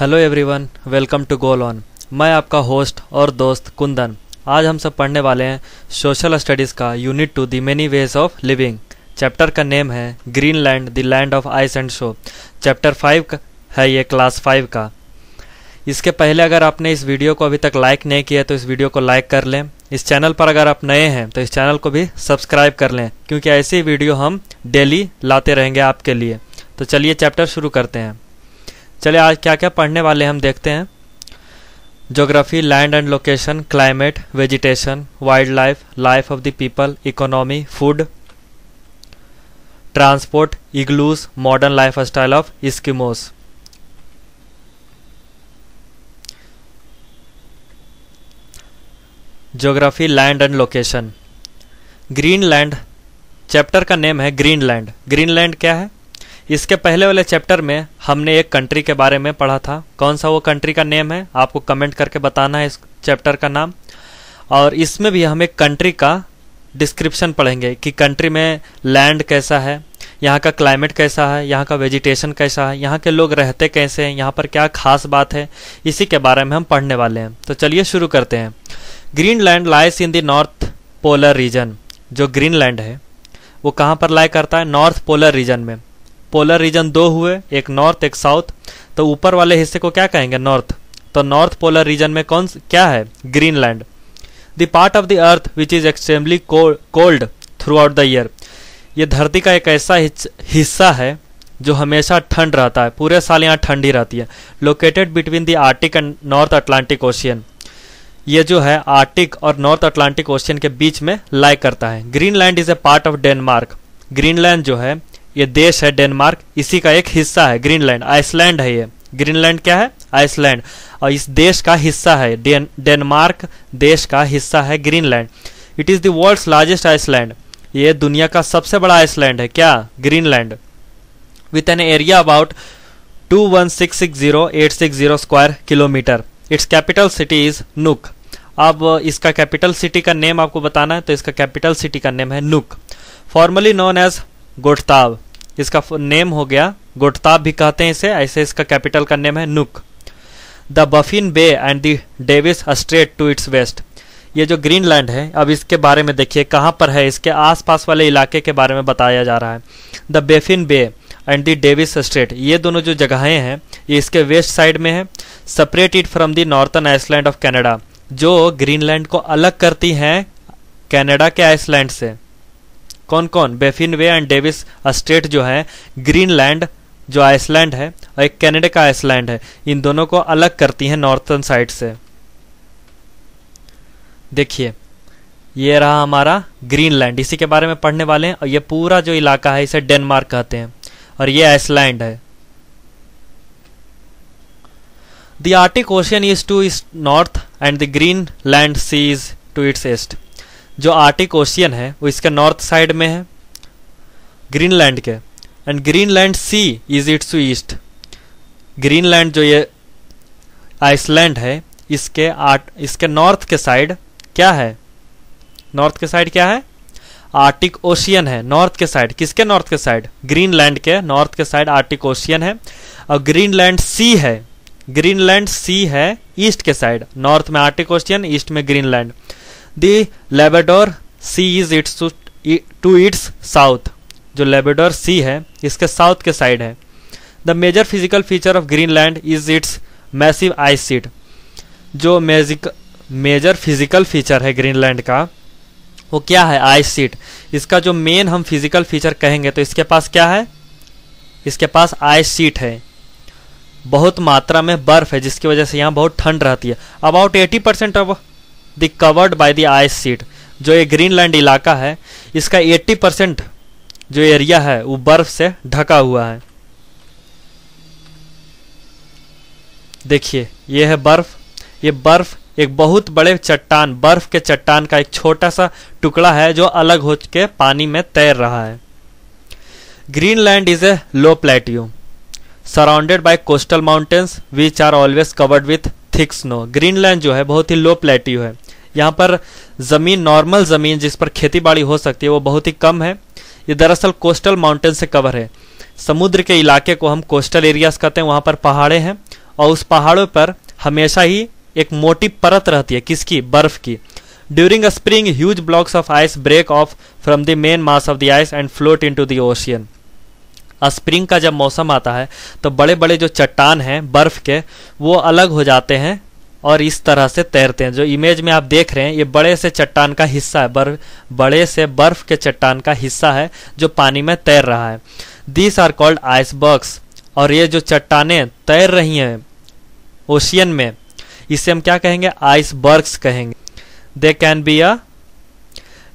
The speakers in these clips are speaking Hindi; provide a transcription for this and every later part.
Hello everyone welcome to goal on मैं आपका होस्ट और दोस्त कुंदन आज हम सब पढ़ने वाले हैं सोशल स्टडीज़ का unit two the many ways of living chapter का नेम है Greenland the land of ice and snow chapter five का है ये क्लास फाइव का इसके पहले अगर आपने इस वीडियो को अभी तक लाइक नहीं किया तो इस वीडियो को लाइक कर लें इस चैनल पर अगर आप नए हैं तो इस चैनल को भी सब्सक्राइब कर लें क्योंकि ऐसी वीडियो हम डेली लाते रहेंगे आपके लिए तो चलिए चैप्टर शुरू करते हैं चलिए आज क्या क्या पढ़ने वाले हम देखते हैं geography land and location climate vegetation wildlife life of the people economy food transport igloos modern lifestyle of Eskimos geography land and location Greenland chapter का नेम है ग्रीन लैंड ग्रीन लैंड क्या है इसके पहले वाले चैप्टर में हमने एक कंट्री के बारे में पढ़ा था कौन सा वो कंट्री का नेम है आपको कमेंट करके बताना है इस चैप्टर का नाम और इसमें भी हम एक कंट्री का डिस्क्रिप्शन पढ़ेंगे कि कंट्री में लैंड कैसा है यहाँ का क्लाइमेट कैसा है यहाँ का वेजिटेशन कैसा है यहाँ के लोग रहते कैसे हैं यहाँ पर क्या खास बात है इसी के बारे में हम पढ़ने वाले हैं तो चलिए शुरू करते हैं Greenland lies in the north polar region जो ग्रीनलैंड है वो कहाँ पर लाए करता है नॉर्थ पोलर रीजन में पोलर रीजन दो हुए एक नॉर्थ एक साउथ तो ऊपर वाले हिस्से को क्या कहेंगे नॉर्थ तो नॉर्थ पोलर रीजन में कौन क्या है Greenland the part of the earth which is extremely cold throughout the year ये धरती का एक ऐसा हिस्सा है जो हमेशा ठंड रहता है पूरे साल यहाँ ठंड ही रहती है located between the Arctic and North Atlantic Ocean ये जो है आर्टिक और नॉर्थ अटलांटिक ओशियन के बीच में लाइक करता है Greenland is a part of Denmark Greenland जो है ये देश है डेनमार्क इसी का एक हिस्सा है ग्रीनलैंड आइसलैंड है ये ग्रीनलैंड क्या है आइसलैंड और इस देश का हिस्सा है डेनमार्क देश का हिस्सा है Greenland it is the world's largest island ये दुनिया का सबसे बड़ा आइसलैंड है क्या Greenland with an area about zero square kilometre its capital city is Nuuk अब इसका कैपिटल सिटी का नेम आपको बताना है तो इसका कैपिटल सिटी का नेम है नुक फॉर्मली नोन एज गोटताब इसका नेम हो गया गोटताब भी कहते हैं इसे ऐसे इसका कैपिटल का नेम है Nuuk the Baffin Bay and the Davis Strait to its west ये जो ग्रीनलैंड है अब इसके बारे में देखिए कहाँ पर है इसके आसपास वाले इलाके के बारे में बताया जा रहा है the Baffin Bay and the Davis Strait ये दोनों जो जगहें हैं ये इसके वेस्ट साइड में है separated from the northern island of Canada जो ग्रीनलैंड को अलग करती हैं कनाडा के आइसलैंड से कौन कौन Baffin Bay and Davis Strait जो है ग्रीनलैंड जो आइसलैंड है और एक कैनेडा का आइसलैंड है इन दोनों को अलग करती है नॉर्थर्न साइड से देखिए ये रहा हमारा ग्रीनलैंड इसी के बारे में पढ़ने वाले हैं और ये पूरा जो इलाका है इसे डेनमार्क कहते हैं और ये आइसलैंड है Arctic Ocean is to its north and the Greenland Sea is to its east जो आर्टिक ओशियन है वो इसके नॉर्थ साइड में है ग्रीनलैंड के and Greenland Sea is its to east Greenland जो ये आइसलैंड है इसके आर्ट इसके नॉर्थ के साइड क्या है नॉर्थ के साइड क्या है आर्टिक ओशियन है नॉर्थ के साइड किसके नॉर्थ के साइड ग्रीनलैंड के नॉर्थ के साइड आर्टिक ओशियन है और ग्रीनलैंड सी है ग्रीनलैंड सी है ईस्ट के साइड नॉर्थ में आर्टिक ओशियन ईस्ट में Greenland the Labrador Sea is its to its south जो लेबेडोर सी है इसके साउथ के साइड है the major physical feature of land is its massive ice sheet जो मेजिक मेजर फिजिकल फीचर है ग्रीनलैंड का वो क्या है आइस सीट इसका जो मेन हम फिजिकल फीचर कहेंगे तो इसके पास क्या है इसके पास आइस सीट है बहुत मात्रा में बर्फ है जिसकी वजह से यहाँ बहुत ठंड रहती है about eighty percent of the covered by the ice sheet जो ये ग्रीनलैंड इलाका है इसका 80 परसेंट जो एरिया है वो बर्फ से ढका हुआ है देखिए ये है बर्फ ये बर्फ एक बहुत बड़े चट्टान बर्फ के चट्टान का एक छोटा सा टुकड़ा है जो अलग हो के पानी में तैर रहा है Greenland is a low plateau surrounded by coastal mountains which are always covered with thick snow Greenland जो है बहुत ही लो प्लेट्यू है यहाँ पर ज़मीन नॉर्मल ज़मीन जिस पर खेती बाड़ी हो सकती है वो बहुत ही कम है ये दरअसल कोस्टल माउंटेन से कवर है समुद्र के इलाके को हम कोस्टल एरियाज कहते हैं वहाँ पर पहाड़े हैं और उस पहाड़ों पर हमेशा ही एक मोटी परत रहती है किसकी बर्फ की during spring huge blocks of ice break off from the main mass of the ice and float into the ocean spring का जब मौसम आता है तो बड़े बड़े जो चट्टान हैं बर्फ़ के वो अलग हो जाते हैं और इस तरह से तैरते हैं जो इमेज में आप देख रहे हैं ये बड़े से चट्टान का हिस्सा है बर्फ बड़े से बर्फ़ के चट्टान का हिस्सा है जो पानी में तैर रहा है दिस आर कॉल्ड आइसबर्ग्स और ये जो चट्टाने तैर रही हैं ओशियन में इसे हम क्या कहेंगे आइसबर्ग्स कहेंगे they can be a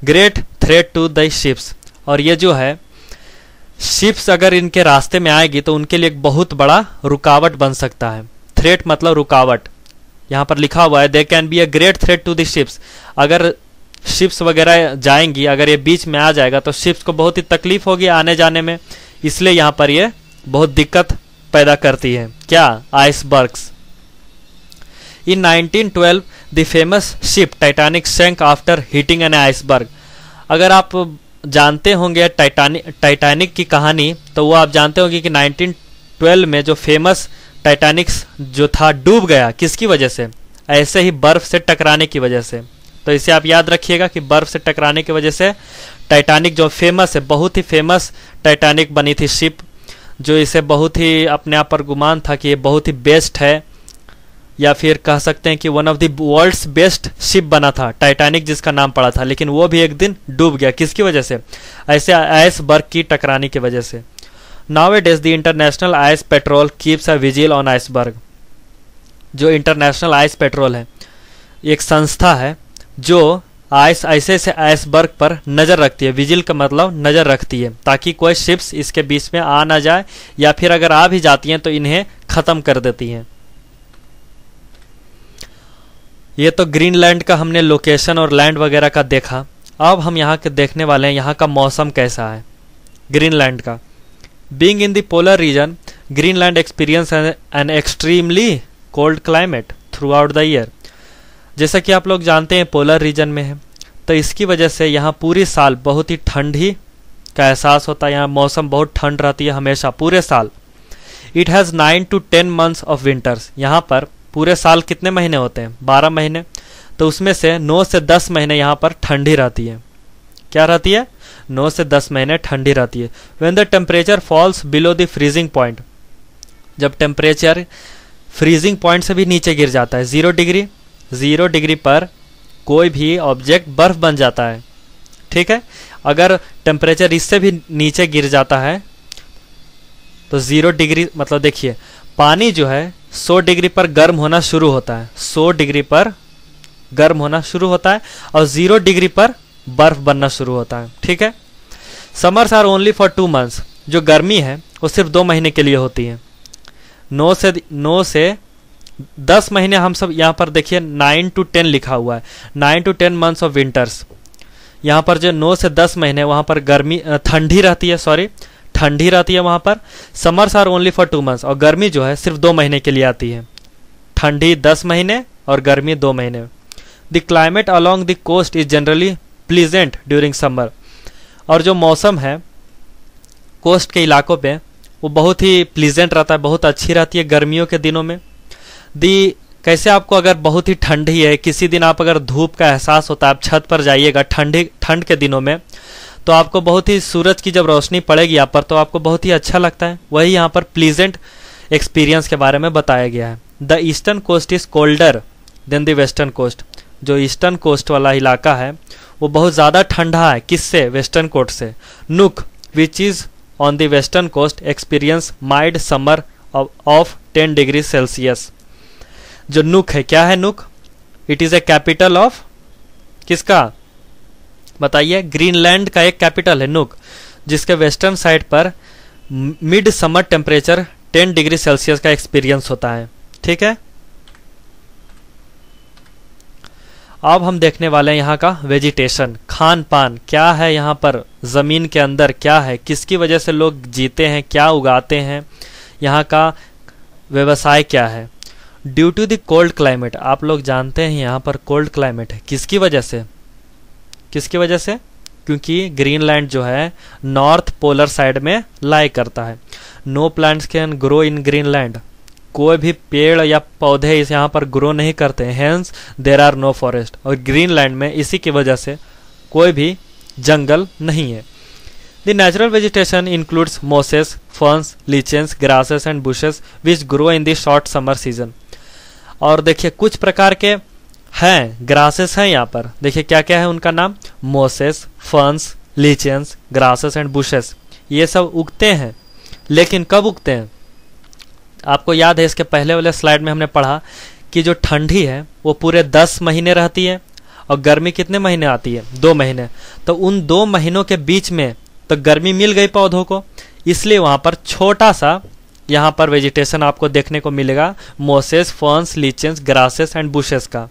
great threat to the ships और ये जो है शिप्स अगर इनके रास्ते में आएगी तो उनके लिए एक बहुत बड़ा रुकावट बन सकता है थ्रेट मतलब रुकावट यहाँ पर लिखा हुआ है they can be a great threat to the ships अगर शिप्स वगैरह जाएंगी अगर ये बीच में आ जाएगा तो शिप्स को बहुत ही तकलीफ होगी आने जाने में इसलिए यहाँ पर ये बहुत दिक्कत पैदा करती है क्या icebergs in 1912 the famous ship Titanic sank after hitting an iceberg अगर आप जानते होंगे टाइटानिक टाइटैनिक की कहानी तो वो आप जानते होंगे कि 1912 में जो फेमस टाइटैनिक्स जो था डूब गया किसकी वजह से ऐसे ही बर्फ से टकराने की वजह से तो इसे आप याद रखिएगा कि बर्फ से टकराने की वजह से टाइटैनिक जो फेमस है बहुत ही फेमस टाइटैनिक बनी थी शिप जो इसे बहुत ही अपने आप पर गुमान था कि ये बहुत ही बेस्ट है या फिर कह सकते हैं कि one of the world's best ship बना था टाइटैनिक जिसका नाम पड़ा था लेकिन वो भी एक दिन डूब गया किसकी वजह से ऐसे आइसबर्ग की टकराने की वजह से नाव it is the International Ice Patrol keeps a vigil on iceberg जो इंटरनेशनल आइस पेट्रोल है एक संस्था है जो आइस ऐसे से आइसबर्ग पर नज़र रखती है विजिल का मतलब नज़र रखती है ताकि कोई शिप्स इसके बीच में आ ना जाए या फिर अगर आ भी जाती हैं तो इन्हें ख़त्म कर देती हैं ये तो ग्रीनलैंड का हमने लोकेशन और लैंड वगैरह का देखा अब हम यहाँ के देखने वाले हैं यहाँ का मौसम कैसा है ग्रीनलैंड का being in polar region Greenland experience an extremely cold climate throughout the year जैसा कि आप लोग जानते हैं पोलर रीजन में है तो इसकी वजह से यहाँ पूरी साल बहुत ही ठंड ही का एहसास होता है यहाँ मौसम बहुत ठंड रहती है हमेशा पूरे साल it has nine to ten months of winters यहाँ पर पूरे साल कितने महीने होते हैं बारह महीने तो उसमें से नौ से दस महीने यहाँ पर ठंडी रहती है क्या रहती है नौ से दस महीने ठंडी रहती है when the temperature falls below the freezing point जब टेम्परेचर फ्रीजिंग पॉइंट से भी नीचे गिर जाता है जीरो डिग्री जीरो डिग्री पर कोई भी ऑब्जेक्ट बर्फ बन जाता है ठीक है अगर टेम्परेचर इससे भी नीचे गिर जाता है तो ज़ीरो डिग्री मतलब देखिए पानी जो है 100 डिग्री पर गर्म होना शुरू होता है 100 डिग्री पर गर्म होना शुरू होता है और जीरो डिग्री पर बर्फ बनना शुरू होता है ठीक है summers are only for two months जो गर्मी है वो सिर्फ दो महीने के लिए होती है नौ से नौ से दस महीने हम सब यहाँ पर देखिए नाइन टू टेन लिखा हुआ है nine to ten months of winters यहाँ पर जो नौ से दस महीने वहाँ पर गर्मी ठंडी रहती है सॉरी ठंडी रहती है वहाँ पर summers are only for two months और गर्मी जो है सिर्फ दो महीने के लिए आती है ठंडी दस महीने और गर्मी दो महीने the climate along the coast is generally pleasant during summer और जो मौसम है कोस्ट के इलाकों पे वो बहुत ही प्लीजेंट रहता है बहुत अच्छी रहती है गर्मियों के दिनों में दी कैसे आपको अगर बहुत ही ठंडी है किसी दिन आप अगर धूप का एहसास होता है आप छत पर जाइएगा ठंडी ठंड के दिनों में तो आपको बहुत ही सूरज की जब रोशनी पड़ेगी यहाँ पर तो आपको बहुत ही अच्छा लगता है वही यहाँ पर प्लीजेंट एक्सपीरियंस के बारे में बताया गया है the eastern coast is colder than the western coast जो ईस्टर्न कोस्ट वाला इलाका है वो बहुत ज़्यादा ठंडा है किससे वेस्टर्न कोस्ट से Nuuk which is on the western coast experience mild summer of ten degree Celsius जो नुक है क्या है Nuuk it is a capital of किसका बताइए ग्रीनलैंड का एक कैपिटल है नुक जिसके वेस्टर्न साइड पर mid summer temperature 10 degree Celsius का एक्सपीरियंस होता है ठीक है अब हम देखने वाले हैं यहाँ का वेजिटेशन खान पान क्या है यहाँ पर ज़मीन के अंदर क्या है किसकी वजह से लोग जीते हैं क्या उगाते हैं यहाँ का व्यवसाय क्या है due to the cold climate आप लोग जानते हैं यहाँ पर कोल्ड क्लाइमेट है किसकी वजह से किसकी वजह से क्योंकि ग्रीनलैंड जो है नॉर्थ पोलर साइड में लाई करता है no plants can grow in Greenland कोई भी पेड़ या पौधे इस यहाँ पर ग्रो नहीं करते hence there are no forest और ग्रीनलैंड में इसी की वजह से कोई भी जंगल नहीं है the natural vegetation includes mosses ferns, lichens grasses and bushes which grow in the summer season और देखिए कुछ प्रकार के हैं ग्रासेस हैं यहाँ पर देखिए क्या क्या है उनका नाम मोसेस फंस लीचेंस ग्रासेस एंड बुशेस ये सब उगते हैं लेकिन कब उगते हैं आपको याद है इसके पहले वाले स्लाइड में हमने पढ़ा कि जो ठंडी है वो पूरे दस महीने रहती है और गर्मी कितने महीने आती है दो महीने तो उन दो महीनों के बीच में तो गर्मी मिल गई पौधों को इसलिए वहाँ पर छोटा सा यहाँ पर वेजिटेशन आपको देखने को मिलेगा mosses ferns lichens grasses and bushes का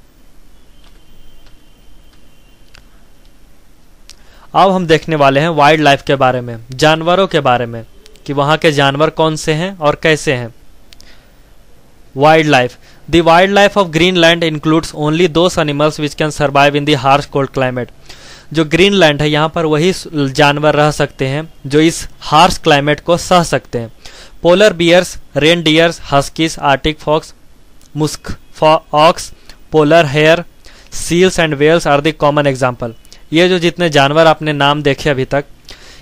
अब हम देखने वाले हैं वाइल्ड लाइफ के बारे में जानवरों के बारे में कि वहाँ के जानवर कौन से हैं और कैसे हैं wildlife the wildlife of Greenland includes only दो animals which can survive in the harsh cold climate जो ग्रीन लैंड है यहाँ पर वही जानवर रह सकते हैं जो इस हार्श क्लाइमेट को सह सकते हैं polar bears reindeers huskies arctic fox musk ox polar hare seals and whales are the common example ये जो जितने जानवर आपने नाम देखे अभी तक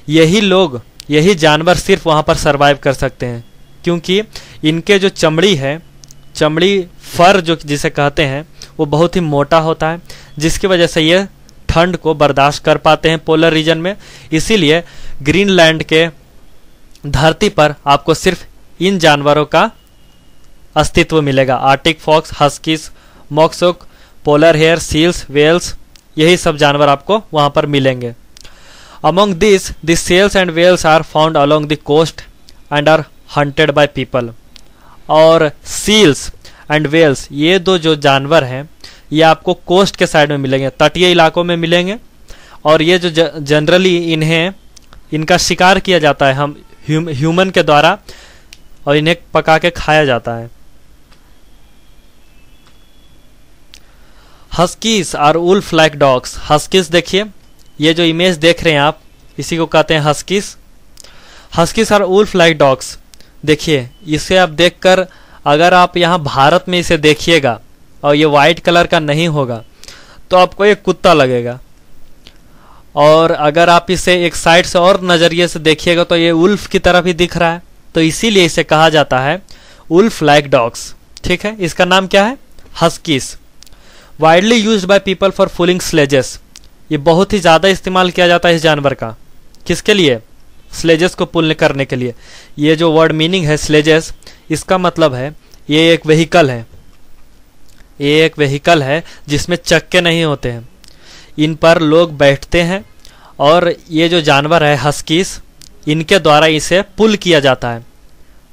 यही लोग यही जानवर सिर्फ वहाँ पर सर्वाइव कर सकते हैं क्योंकि इनके जो चमड़ी है चमड़ी फर जो जिसे कहते हैं वो बहुत ही मोटा होता है जिसकी वजह से ये ठंड को बर्दाश्त कर पाते हैं पोलर रीजन में इसीलिए ग्रीनलैंड के धरती पर आपको सिर्फ इन जानवरों का अस्तित्व मिलेगा arctic fox huskies musk ox polar hare seals whales यही सब जानवर आपको वहाँ पर मिलेंगे among this the seals and whales are found along the coast and are hunted by people और सील्स एंड वेल्स ये दो जो जानवर हैं ये आपको कोस्ट के साइड में मिलेंगे तटीय इलाकों में मिलेंगे और ये जो जनरली इन्हें इनका शिकार किया जाता है हम ह्यूमन के द्वारा और इन्हें पका के खाया जाता है huskies are wolf like dogs huskies देखिए ये जो इमेज देख रहे हैं आप इसी को कहते हैं huskies huskies are wolf like dogs देखिए इसे आप देखकर अगर आप यहाँ भारत में इसे देखिएगा और ये वाइट कलर का नहीं होगा तो आपको ये कुत्ता लगेगा और अगर आप इसे एक साइड से और नज़रिए से देखिएगा तो ये उल्फ की तरफ ही दिख रहा है तो इसीलिए इसे कहा जाता है उल्फ लाइक डॉग्स ठीक है इसका नाम क्या है huskies widely use by people for pulling sledges ये बहुत ही ज़्यादा इस्तेमाल किया जाता है इस जानवर का किसके लिए स्लेजेस को पुल करने के लिए ये जो वर्ड मीनिंग है स्लेजेस इसका मतलब है ये एक व्हीकल है ये एक व्हीकल है जिसमें चक्के नहीं होते हैं इन पर लोग बैठते हैं और ये जो जानवर है हस्कीस इनके द्वारा इसे पुल किया जाता है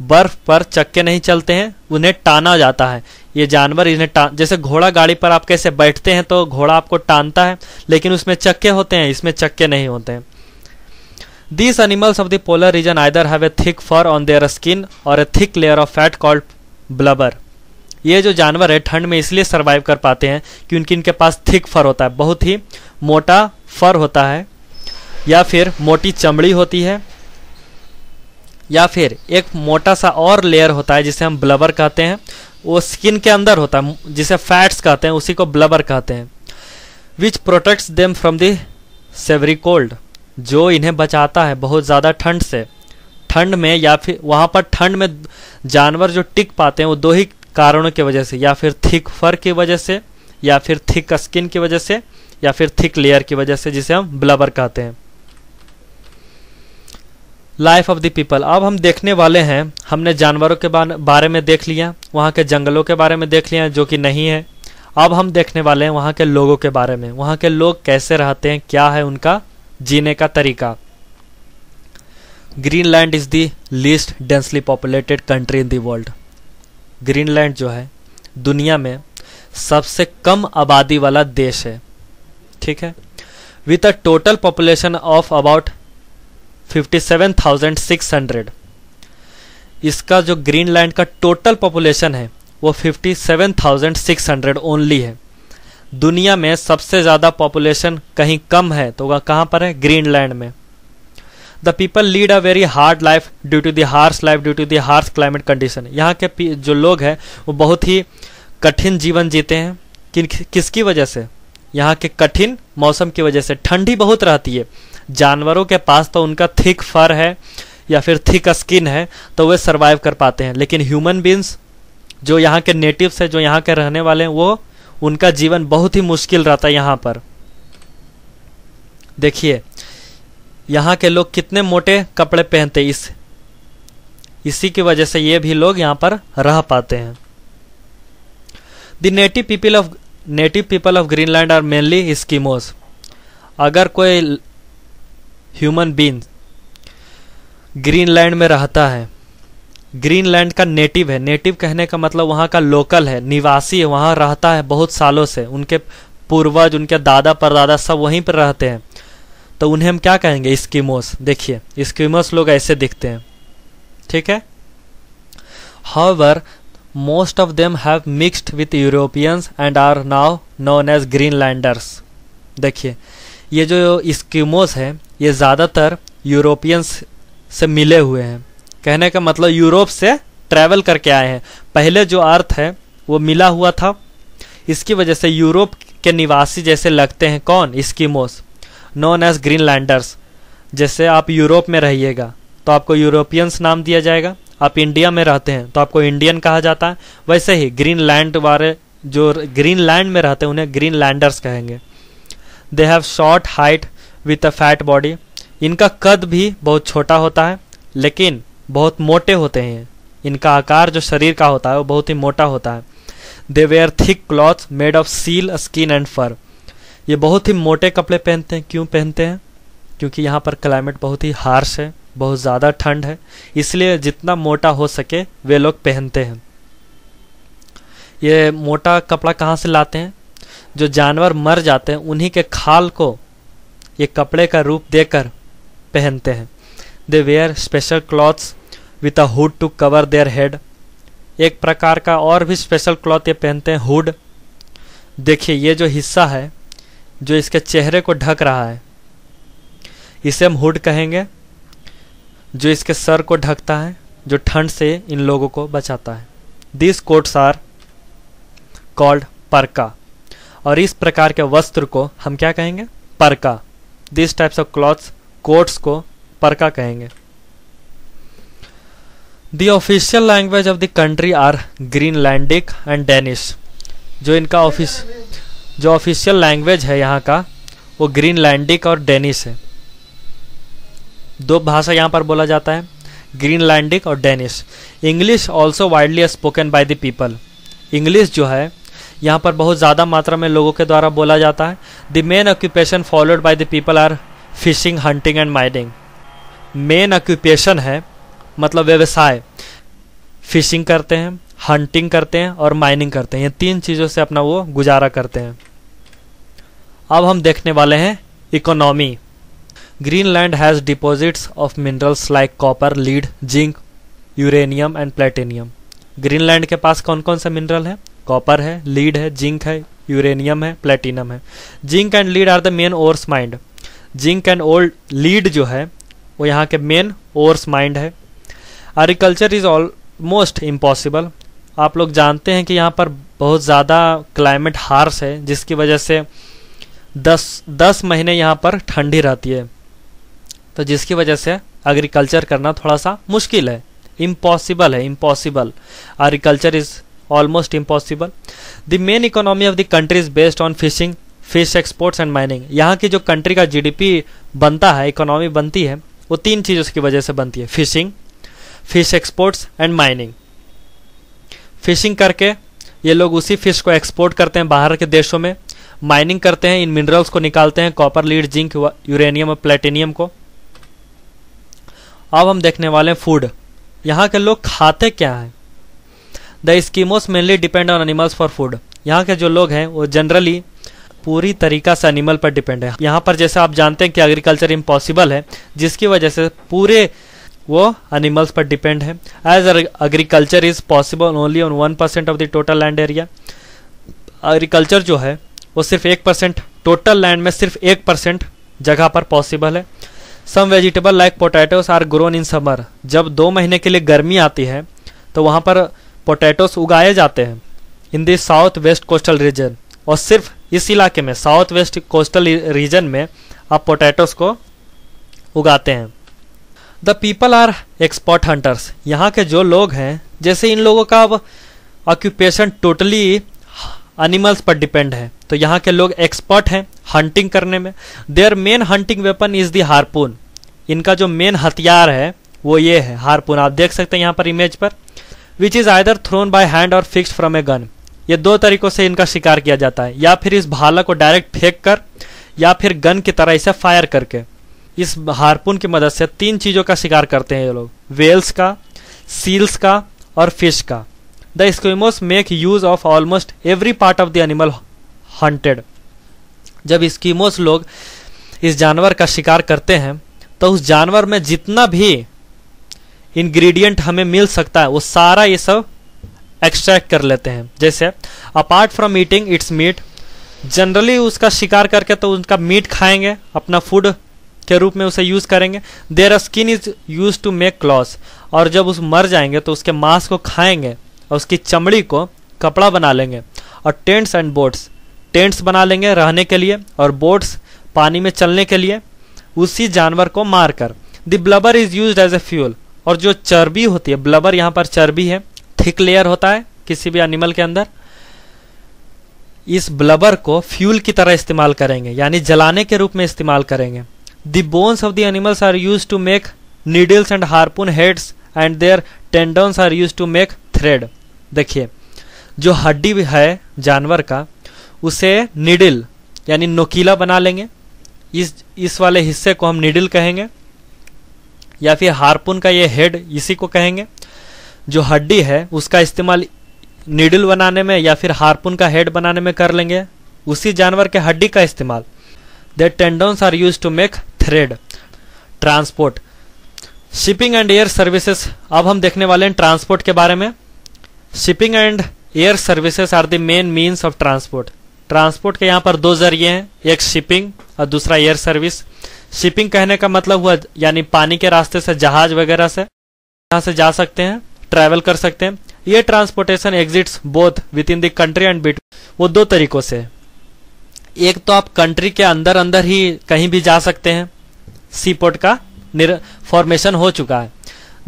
बर्फ पर चक्के नहीं चलते हैं उन्हें टाना जाता है ये जानवर इन्हें टा जैसे घोड़ा गाड़ी पर आप कैसे बैठते हैं तो घोड़ा आपको टानता है लेकिन उसमें चक्के होते हैं इसमें चक्के नहीं होते हैं These animals of the polar region either have a thick fur on their skin और a thick layer of fat called blubber ये जो जानवर है ठंड में इसलिए सर्वाइव कर पाते हैं कि उनकी इनके पास थिक फर होता है बहुत ही मोटा फर होता है या फिर मोटी चमड़ी होती है या फिर एक मोटा सा और लेयर होता है जिसे हम ब्लबर कहते हैं वो स्किन के अंदर होता है जिसे फैट्स कहते हैं उसी को ब्लबर कहते हैं which protects them from the severe cold जो इन्हें बचाता है बहुत ज़्यादा ठंड से ठंड में या फिर वहाँ पर ठंड में जानवर जो टिक पाते हैं वो दो ही कारणों की वजह से या फिर थिक फर की वजह से या फिर थिक स्किन की वजह से या फिर थिक लेयर की वजह से जिसे हम ब्लबर कहते हैं लाइफ ऑफ द पीपल अब हम देखने वाले हैं हमने जानवरों के बारे में देख लिया वहाँ के जंगलों के बारे में देख लिया जो कि नहीं है अब हम देखने वाले हैं वहाँ के लोगों के बारे में वहाँ के लोग कैसे रहते हैं क्या है उनका जीने का तरीका Greenland is the least densely populated country in the world Greenland जो है दुनिया में सबसे कम आबादी वाला देश है ठीक है with a total population of about 57,600 इसका जो ग्रीनलैंड का टोटल पॉपुलेशन है वो 57,600 ओनली है दुनिया में सबसे ज़्यादा पॉपुलेशन कहीं कम है तो वह कहाँ पर है ग्रीनलैंड में the people lead a very hard life due to the harsh life due to the harsh climate condition यहाँ के जो लोग हैं वो बहुत ही कठिन जीवन जीते हैं कि, किसकी वजह से यहाँ के कठिन मौसम की वजह से ठंडी बहुत रहती है जानवरों के पास तो उनका थिक फर है या फिर थिक स्किन है तो वे सर्वाइव कर पाते हैं लेकिन ह्यूमन बींग्स जो यहाँ के नेटिव्स हैं जो यहाँ के रहने वाले हैं वो उनका जीवन बहुत ही मुश्किल रहता है यहाँ पर देखिए यहाँ के लोग कितने मोटे कपड़े पहनते इस इसी की वजह से ये भी लोग यहाँ पर रह पाते हैं the native people of native people of Greenland are mainly Eskimos अगर कोई ह्यूमन ग्रीन ग्रीनलैंड में रहता है ग्रीनलैंड का नेटिव है नेटिव कहने का मतलब वहाँ का लोकल है निवासी है वहाँ रहता है बहुत सालों से उनके पूर्वज उनके दादा परदादा सब वहीं पर रहते हैं तो उन्हें हम क्या कहेंगे स्कीमोस देखिए स्कीमोस लोग ऐसे दिखते हैं ठीक है however most of them have mixed with Europeans and are now known as Greenlanders देखिए ये जो स्कीमोस है ये ज़्यादातर यूरोपियंस से मिले हुए हैं कहने का मतलब यूरोप से ट्रैवल करके आए हैं पहले जो अर्थ है वो मिला हुआ था इसकी वजह से यूरोप के निवासी जैसे लगते हैं कौन स्कीमोस नॉन एज ग्रीनलैंडर्स जैसे आप यूरोप में रहिएगा तो आपको यूरोपियंस नाम दिया जाएगा आप इंडिया में रहते हैं तो आपको इंडियन कहा जाता है वैसे ही ग्रीनलैंड वाले जो ग्रीनलैंड में रहते हैं उन्हें ग्रीनलैंडर्स कहेंगे they have short height with a fat body इनका कद भी बहुत छोटा होता है लेकिन बहुत मोटे होते हैं इनका आकार जो शरीर का होता है वो बहुत ही मोटा होता है they wear thick cloth made of seal skin and fur ये बहुत ही मोटे कपड़े पहनते हैं क्यों पहनते हैं क्योंकि यहाँ पर क्लाइमेट बहुत ही हार्श है बहुत ज़्यादा ठंड है इसलिए जितना मोटा हो सके वे लोग पहनते हैं ये मोटा कपड़ा कहाँ से लाते हैं जो जानवर मर जाते हैं उन्हीं के खाल को ये कपड़े का रूप देकर पहनते हैं they wear special clothes with a hood to cover their head एक प्रकार का और भी स्पेशल क्लॉथ ये पहनते हैं हुड देखिए ये जो हिस्सा है जो इसके चेहरे को ढक रहा है इसे हम हुड कहेंगे जो इसके सर को ढकता है जो ठंड से इन लोगों को बचाता है this coats are called parka और इस प्रकार के वस्त्र को हम क्या कहेंगे parka this types of clothes coats को परका कहेंगे the official language of the country are Greenlandic and Danish जो इनका ऑफिस जो ऑफिशियल लैंग्वेज है यहाँ का वो ग्रीनलैंडिक और डेनिश है दो भाषा यहाँ पर बोला जाता है ग्रीनलैंडिक और Danish English also widely spoken by the people English जो है यहाँ पर बहुत ज़्यादा मात्रा में लोगों के द्वारा बोला जाता है the main occupation followed by the people are fishing hunting and mining main occupation है मतलब व्यवसाय फिशिंग करते हैं हंटिंग करते हैं और माइनिंग करते हैं ये तीन चीज़ों से अपना वो गुजारा करते हैं अब हम देखने वाले हैं economy Greenland has deposits of minerals like copper lead zinc uranium and platinum Greenland के पास कौन कौन से मिनरल हैं कॉपर है लीड है जिंक है यूरेनियम है प्लेटिनम है zinc and lead are the main ores mined zinc and old lead जो है वो यहाँ के मेन ओर्स माइंड है एग्रीकल्चर इज ऑलमोस्ट इम्पॉसिबल आप लोग जानते हैं कि यहाँ पर बहुत ज़्यादा क्लाइमेट हार्स है जिसकी वजह से दस दस महीने यहाँ पर ठंडी रहती है तो जिसकी वजह से एग्रीकल्चर करना थोड़ा सा मुश्किल है इम्पॉसिबल है impossible agriculture is almost impossible the main economy of the country is based on fishing fish exports and mining यहाँ की जो कंट्री का जीडीपी बनता है इकोनॉमी बनती है वो तीन चीज़ उसकी वजह से बनती है fishing fish exports and mining fishing करके ये लोग उसी फिश को एक्सपोर्ट करते हैं बाहर के देशों में माइनिंग करते हैं इन मिनरल्स को निकालते हैं कॉपर लीड जिंक यूरेनियम और प्लेटिनियम को अब हम देखने वाले हैं फूड यहाँ के लोग खाते क्या हैं the Eskimos mainly depend on animals for food यहाँ के जो लोग हैं वो जनरली पूरी तरीका से एनिमल पर डिपेंड है यहाँ पर जैसे आप जानते हैं कि एग्रीकल्चर इम्पॉसिबल है जिसकी वजह से पूरे वो एनिमल्स पर डिपेंड है as agriculture is possible only on one percent of the total land area agriculture जो है वो सिर्फ एक परसेंट टोटल लैंड में सिर्फ एक परसेंट जगह पर पॉसिबल है some vegetable like potatoes are grown in summer जब दो महीने के लिए गर्मी आती है तो वहाँ पर पोटैटोस उगाए जाते हैं in this south west coastal region और सिर्फ इस इलाके में साउथ वेस्ट कोस्टल रीजन में आप पोटैटोस को उगाते हैं the people are expert hunters यहाँ के जो लोग हैं जैसे इन लोगों का अब ऑक्यूपेशन टोटली एनिमल्स पर डिपेंड है तो यहाँ के लोग एक्सपर्ट हैं हंटिंग करने में their main hunting weapon is the harpoon इनका जो मेन हथियार है वो ये है हारपून आप देख सकते हैं यहाँ पर इमेज पर which is either thrown by hand और फिक्स्ड फ्रॉम ए गन ये दो तरीकों से इनका शिकार किया जाता है या फिर इस भाला को डायरेक्ट फेंक कर या फिर गन की तरह इसे फायर करके इस हारपून की मदद से तीन चीज़ों का शिकार करते हैं ये लोग वेल्स का सील्स का और फिश का the Eskimos make use of almost every part of the animal hunted जब स्कीमोस लोग इस जानवर का शिकार करते हैं तो उस जानवर में जितना भी इंग्रेडिएंट हमें मिल सकता है वो सारा ये सब एक्सट्रैक्ट कर लेते हैं जैसे apart from eating its meat generally उसका शिकार करके तो उनका मीट खाएंगे अपना फूड के रूप में उसे यूज़ करेंगे their skin is use to make cloth और जब उस मर जाएंगे तो उसके मांस को खाएंगे और उसकी चमड़ी को कपड़ा बना लेंगे और टेंट्स एंड बोट्स टेंट्स बना लेंगे रहने के लिए और बोट्स पानी में चलने के लिए उसी जानवर को मारकर the blubber is use as a fuel और जो चर्बी होती है ब्लबर यहां पर चर्बी है थिक लेयर होता है किसी भी एनिमल के अंदर इस ब्लबर को फ्यूल की तरह इस्तेमाल करेंगे यानी जलाने के रूप में इस्तेमाल करेंगे the bones of the animals are use to make needles and harpoon heads and their tendons are use to make thread देखिए जो हड्डी है जानवर का उसे निडिल यानी नोकीला बना लेंगे इस इस वाले हिस्से को हम निडिल कहेंगे या फिर हारपून का ये हेड इसी को कहेंगे जो हड्डी है उसका इस्तेमाल नीडल बनाने में या फिर हारपून का हेड बनाने में कर लेंगे उसी जानवर के हड्डी का इस्तेमाल the tendons are use to make thread transport shipping and air services अब हम देखने वाले हैं ट्रांसपोर्ट के बारे में shipping and air services are the main means of transport transport के यहाँ पर दो जरिए हैं एक शिपिंग और दूसरा एयर सर्विस शिपिंग कहने का मतलब हुआ यानी पानी के रास्ते से जहाज वगैरह से यहाँ से जा सकते हैं ट्रेवल कर सकते हैं ये transportation exit both within country country and bit वो दो तरीकों से एक तो आप कंट्री के अंदर अंदर ही कहीं भी जा सकते हैं सी पोर्ट का फॉर्मेशन हो चुका है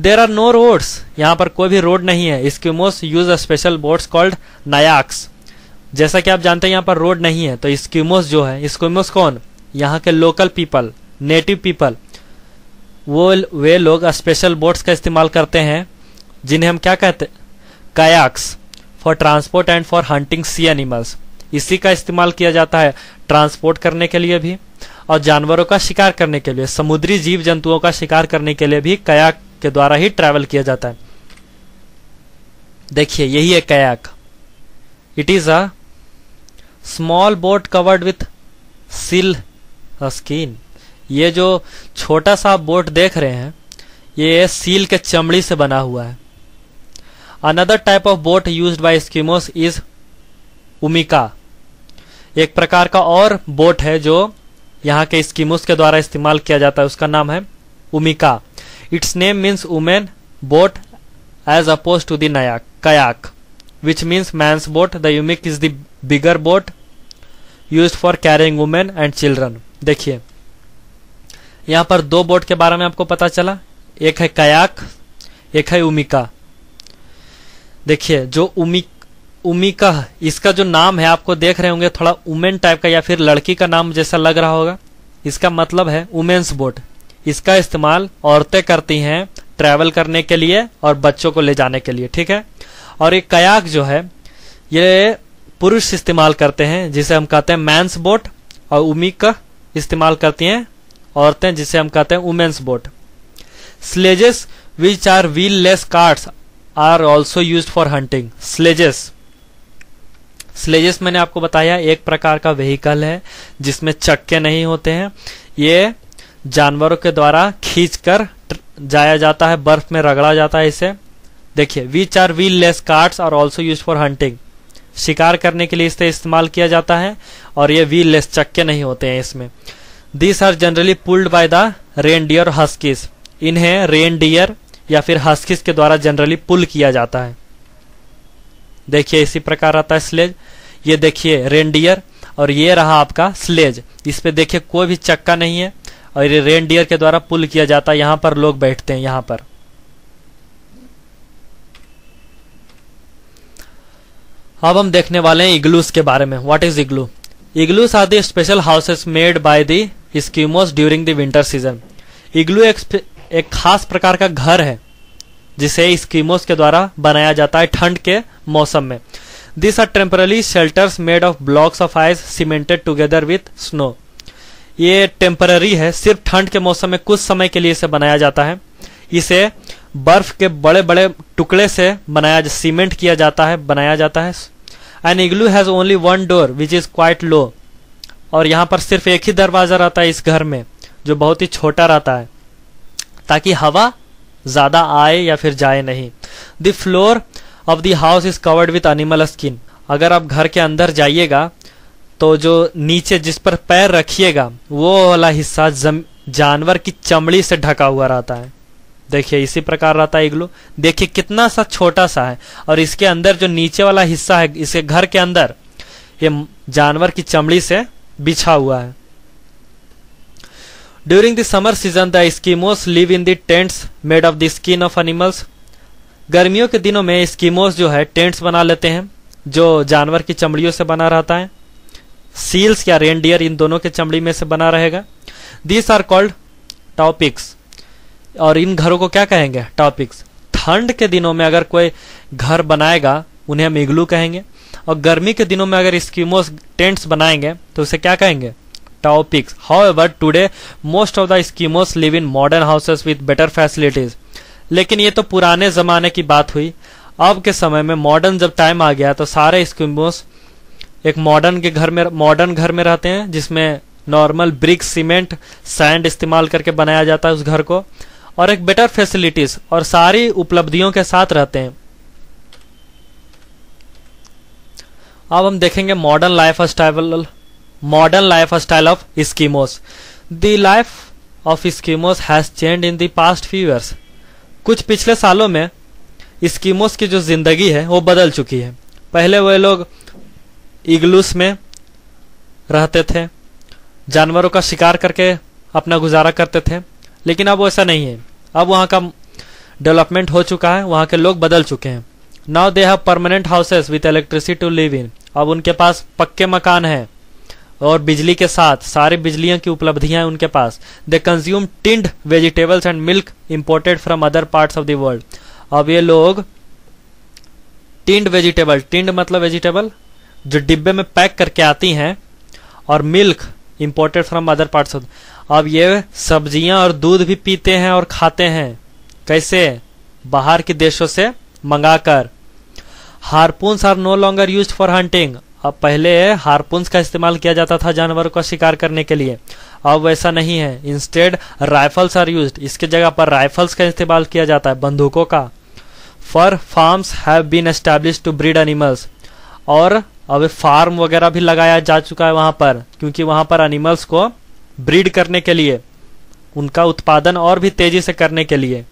देर आर नो रोड्स यहाँ पर कोई भी रोड नहीं है इसके most use a special boats called kayaks जैसा कि आप जानते हैं यहाँ पर रोड नहीं है तो इसक्यूमोस जो है इसक्यूमोस कौन यहाँ के लोकल पीपल नेटिव पीपल वो वे लोग स्पेशल बोट्स का इस्तेमाल करते हैं जिन्हें हम क्या कहते kayaks for transport and for hunting sea animals इसी का इस्तेमाल किया जाता है ट्रांसपोर्ट करने के लिए भी और जानवरों का शिकार करने के लिए समुद्री जीव जंतुओं का शिकार करने के लिए भी कयाक के द्वारा ही ट्रैवल किया जाता है देखिए यही है kayak it is a small boat covered with seal skin ये जो छोटा सा बोट देख रहे हैं ये सील के चमड़ी से बना हुआ है another type of boat use by Eskimos is umiak एक प्रकार का और बोट है जो यहाँ के स्कीमोस के द्वारा इस्तेमाल किया जाता है उसका नाम है umiak its name means women boat as oppose to दयाक kayak which means man's boat the umiak is the bigger boat use for carrying women and children देखिए यहाँ पर दो बोट के बारे में आपको पता चला एक है कयाक एक है उमिका देखिए जो उमिक उमिका इसका जो नाम है आपको देख रहे होंगे थोड़ा उमेन टाइप का या फिर लड़की का नाम जैसा लग रहा होगा इसका मतलब है उमेन्स बोट इसका इस्तेमाल औरतें करती हैं ट्रैवल करने के लिए और बच्चों को ले जाने के लिए ठीक है और ये कयाक जो है ये पुरुष इस्तेमाल करते हैं जिसे हम कहते हैं मैंस बोट और उमिका इस्तेमाल करती हैं औरतें जिसे हम कहते हैं women's boat sledges which are wheelless carts are also use for hunting sledges sledges मैंने आपको बताया एक प्रकार का व्हीकल है जिसमें चक्के नहीं होते हैं ये जानवरों के द्वारा खींचकर जाया जाता है बर्फ में रगड़ा जाता है इसे देखिए which are wheelless carts are also use for hunting शिकार करने के लिए इसे इस्तेमाल किया जाता है और ये व्हील लेस चक्के नहीं होते हैं इसमें these are generally pulled by the reindeer huskies इन्हें रेनडियर या फिर हस्किस के द्वारा जनरली पुल किया जाता है देखिए इसी प्रकार आता है स्लेज ये देखिए रेनडियर और ये रहा आपका स्लेज इस पे देखिए कोई भी चक्का नहीं है और ये रेनडियर के द्वारा पुल किया जाता है यहां पर लोग बैठते हैं यहां पर अब हम देखने वाले हैं इग्लूस के बारे में what is igloo igloos are the special houses made by the Eskimos during the winter season igloo एक खास प्रकार का घर है जिसे स्कीमोस के द्वारा बनाया जाता है ठंड के मौसम में this are temporary shelters made of blocks of ice cemented together with snow ये टेम्पररी है सिर्फ ठंड के मौसम में कुछ समय के लिए इसे बनाया जाता है इसे बर्फ के बड़े बड़े टुकड़े से बनाया सीमेंट किया जाता है बनाया जाता है an igloo has only one door which is quite low और यहाँ पर सिर्फ एक ही दरवाज़ा रहता है इस घर में जो बहुत ही छोटा रहता है ताकि हवा ज़्यादा आए या फिर जाए नहीं the floor of the house is covered with animal skin अगर आप घर के अंदर जाइएगा तो जो नीचे जिस पर पैर रखिएगा वो वाला हिस्सा जानवर की चमड़ी से ढका हुआ रहता है देखिए इसी प्रकार रहता है इग्लू देखिए कितना सा छोटा सा है और इसके अंदर जो नीचे वाला हिस्सा है इसके घर के अंदर ये जानवर की चमड़ी से बिछा हुआ है during the summer season the Eskimos live in the tents made of the skin of animals गर्मियों के दिनों में स्कीमोस जो है टेंट्स बना लेते हैं जो जानवर की चमड़ियों से बना रहता है सील्स या रेनडियर इन दोनों के चमड़ी में से बना रहेगा दीज आर कॉल्ड टॉपिक्स और इन घरों को क्या कहेंगे टॉपिक्स ठंड के दिनों में अगर कोई घर बनाएगा उन्हें हम इग्लू कहेंगे और गर्मी के दिनों में अगर स्कीमोस टेंट्स बनाएंगे तो उसे क्या कहेंगे however today most of the Eskimos live in modern houses with better facilities लेकिन ये तो पुराने जमाने की बात हुई अब के समय में मॉडर्न जब टाइम आ गया तो सारे स्कीमोस एक मॉडर्न के घर में मॉडर्न घर में रहते हैं जिसमें नॉर्मल ब्रिक सीमेंट सैंड इस्तेमाल करके बनाया जाता है उस घर को और एक बेटर फैसिलिटीज और सारी उपलब्धियों के साथ रहते हैं अब हम देखेंगे modern lifestyle modern lifestyle of Eskimos the life of Eskimos has change in the past few years कुछ पिछले सालों में स्कीमोस की जो जिंदगी है वो बदल चुकी है पहले वे लोग इग्लूस में रहते थे जानवरों का शिकार करके अपना गुजारा करते थे लेकिन अब ऐसा नहीं है अब वहाँ का डेवलपमेंट हो चुका है वहाँ के लोग बदल चुके हैं now they have permanent houses with electricity to live in अब उनके पास पक्के मकान है और बिजली के साथ सारी बिजलियों की उपलब्धियां उनके पास they consume tinned vegetables and milk imported from other parts of the world अब ये लोग टिंड वेजिटेबल टिंड मतलब वेजिटेबल जो डिब्बे में पैक करके आती हैं और milk imported from other parts of अब ये सब्जियां और दूध भी पीते हैं और खाते हैं कैसे बाहर के देशों से मंगाकर harpoons are no longer use for hunting अब पहले हारपूंस का इस्तेमाल किया जाता था जानवर का शिकार करने के लिए अब वैसा नहीं है इंस्टेड राइफल्स आर यूज इसके जगह पर राइफल्स का इस्तेमाल किया जाता है बंदूकों का for farms have been establish to breed animals और अब फार्म वगैरह भी लगाया जा चुका है वहां पर क्योंकि वहां पर एनिमल्स को ब्रीड करने के लिए उनका उत्पादन और भी तेजी से करने के लिए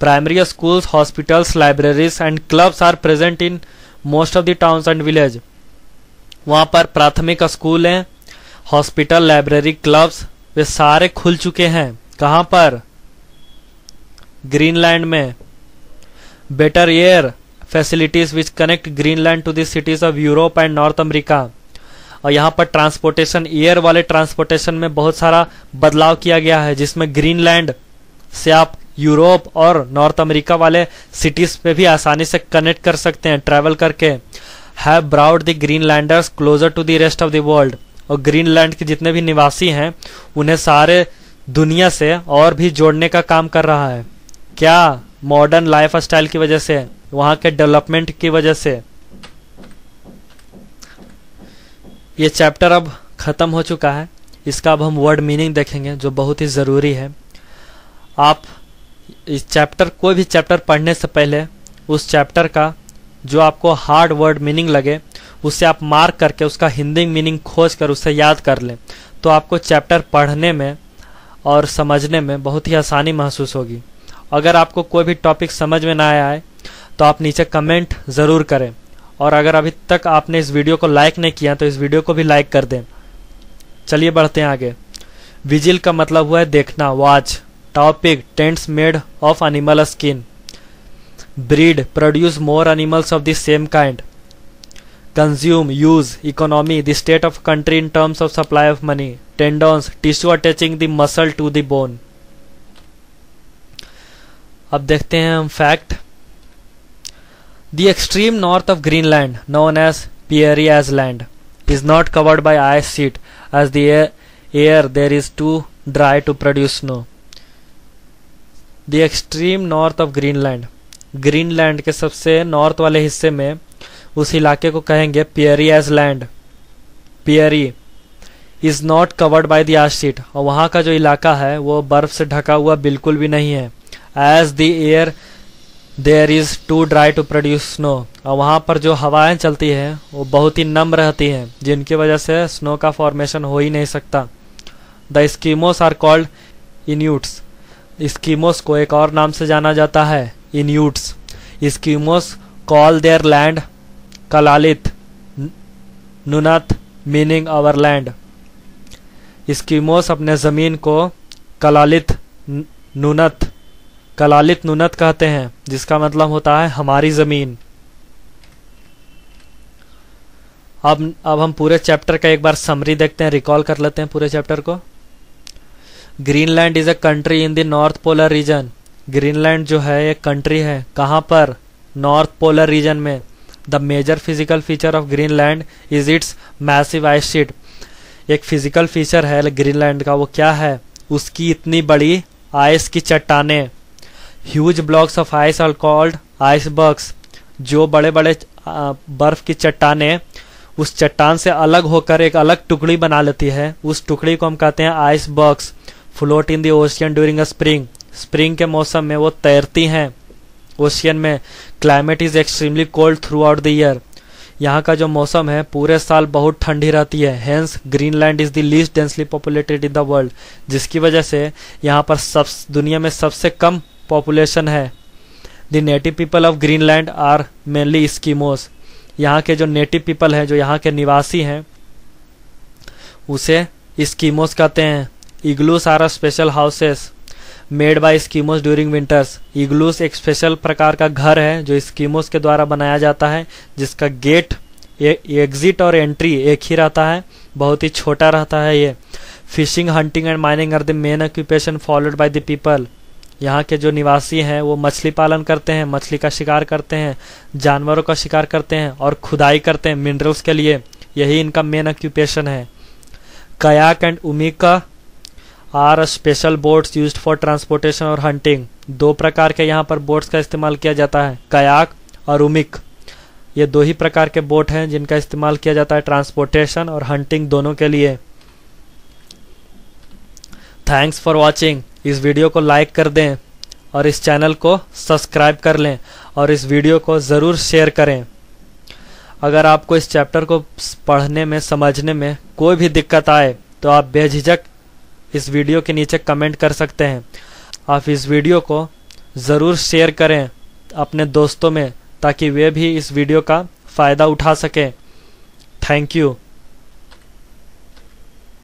Primary schools, hospitals, libraries and clubs are present in most of the towns and village. वहाँ पर प्राथमिक स्कूल हैं हॉस्पिटल लाइब्रेरी क्लब्स वे सारे खुल चुके हैं कहाँ पर ग्रीनलैंड में better air facilities which connect Greenland to दिटीज cities of Europe and north America और यहाँ पर ट्रांसपोर्टेशन एयर वाले ट्रांसपोर्टेशन में बहुत सारा बदलाव किया गया है जिसमें ग्रीनलैंड से आप यूरोप और नॉर्थ अमेरिका वाले सिटीज पे भी आसानी से कनेक्ट कर सकते हैं ट्रैवल करके have brought the Greenlanders closer to the rest of the world और लैंड के जितने भी निवासी हैं उन्हें सारे दुनिया से और भी जोड़ने का काम कर रहा है क्या मॉडर्न लाइफ स्टाइल की वजह से वहां के डेवलपमेंट की वजह से ये चैप्टर अब ख़त्म हो चुका है इसका अब हम वर्ड मीनिंग देखेंगे जो बहुत ही ज़रूरी है आप इस चैप्टर कोई भी चैप्टर पढ़ने से पहले उस चैप्टर का जो आपको हार्ड वर्ड मीनिंग लगे उसे आप मार्क करके उसका हिंदी मीनिंग खोज कर उसे याद कर लें तो आपको चैप्टर पढ़ने में और समझने में बहुत ही आसानी महसूस होगी अगर आपको कोई भी टॉपिक समझ में ना आए तो आप नीचे कमेंट ज़रूर करें और अगर अभी तक आपने इस वीडियो को लाइक नहीं किया तो इस वीडियो को भी लाइक कर दें चलिए बढ़ते हैं आगे विजिल का मतलब हुआ है देखना watch Topic Tents made of animal skin. Breed produce more animals of the same kind. Consume, use, economy, the state of country in terms of supply of money, tendons, tissue attaching the muscle to the bone. अब देखते हैं हम fact the extreme north of Greenland known as Peary as land is not covered by ice sheet as the air there is too dry to produce snow the extreme north of Greenland Greenland के सबसे नॉर्थ वाले हिस्से में उस इलाके को कहेंगे Peary as land Peary is not covered by the ice sheet और वहाँ का जो इलाका है वो बर्फ से ढका हुआ बिल्कुल भी नहीं है as the air there is too dry to produce snow और वहाँ पर जो हवाएं चलती हैं वो बहुत ही नम रहती हैं जिनकी वजह से स्नो का फॉर्मेशन हो ही नहीं सकता the Eskimos are called Inuits Eskimos को एक और नाम से जाना जाता है Inuits Eskimos call their land Kalaallit Nunaat meaning our land Eskimos अपने ज़मीन को कलालित नुनत कलालित नुनत कहते हैं जिसका मतलब होता है हमारी ज़मीन अब अब हम पूरे चैप्टर का एक बार समरी देखते हैं रिकॉल कर लेते हैं पूरे चैप्टर को Greenland is a country in the north polar region Greenland जो है एक कंट्री है कहाँ पर नॉर्थ पोलर रीजन में the major physical feature of Greenland is its massive ice sheet एक फिजिकल फीचर है ग्रीनलैंड का वो क्या है उसकी इतनी बड़ी आइस की चट्टाने huge blocks of ice are called icebergs जो बड़े बड़े बर्फ की चट्टाने उस चट्टान से अलग होकर एक अलग टुकड़ी बना लेती है उस टुकड़ी को हम कहते हैं icebergs float in the ocean during a spring spring के मौसम में वो तैरती हैं ओशियन में climate is extremely cold throughout the year यहाँ का जो मौसम है पूरे साल बहुत ठंडी रहती है hence Greenland is the least densely populated in the world जिसकी वजह से यहाँ पर सब दुनिया में सबसे कम पॉपुलेशन है the native people of Greenland are mainly Eskimos यहाँ के जो नेटिव पीपल हैं जो यहाँ के निवासी हैं उसे स्कीमोस कहते हैं igloos are are special houses made by Eskimos during winters igloos एक स्पेशल प्रकार का घर है जो स्कीमोस के द्वारा बनाया जाता है जिसका गेट एग्जिट e-, और एंट्री एक ही रहता है बहुत ही छोटा रहता है ये fishing hunting and mining are the main occupation followed by the people यहाँ के जो निवासी हैं वो मछली पालन करते हैं मछली का शिकार करते हैं जानवरों का शिकार करते हैं और खुदाई करते हैं मिनरल्स के लिए यही इनका मेन ऑक्यूपेशन है kayak and umiak are special boats use for transportation और हंटिंग दो प्रकार के यहाँ पर बोट्स का इस्तेमाल किया जाता है कयाक और उमिक ये दो ही प्रकार के बोट हैं जिनका इस्तेमाल किया जाता है ट्रांसपोर्टेशन और हंटिंग दोनों के लिए थैंक्स फॉर वॉचिंग इस वीडियो को लाइक कर दें और इस चैनल को सब्सक्राइब कर लें और इस वीडियो को ज़रूर शेयर करें अगर आपको इस चैप्टर को पढ़ने में समझने में कोई भी दिक्कत आए तो आप बेझिझक इस वीडियो के नीचे कमेंट कर सकते हैं आप इस वीडियो को ज़रूर शेयर करें अपने दोस्तों में ताकि वे भी इस वीडियो का फ़ायदा उठा सकें थैंक यू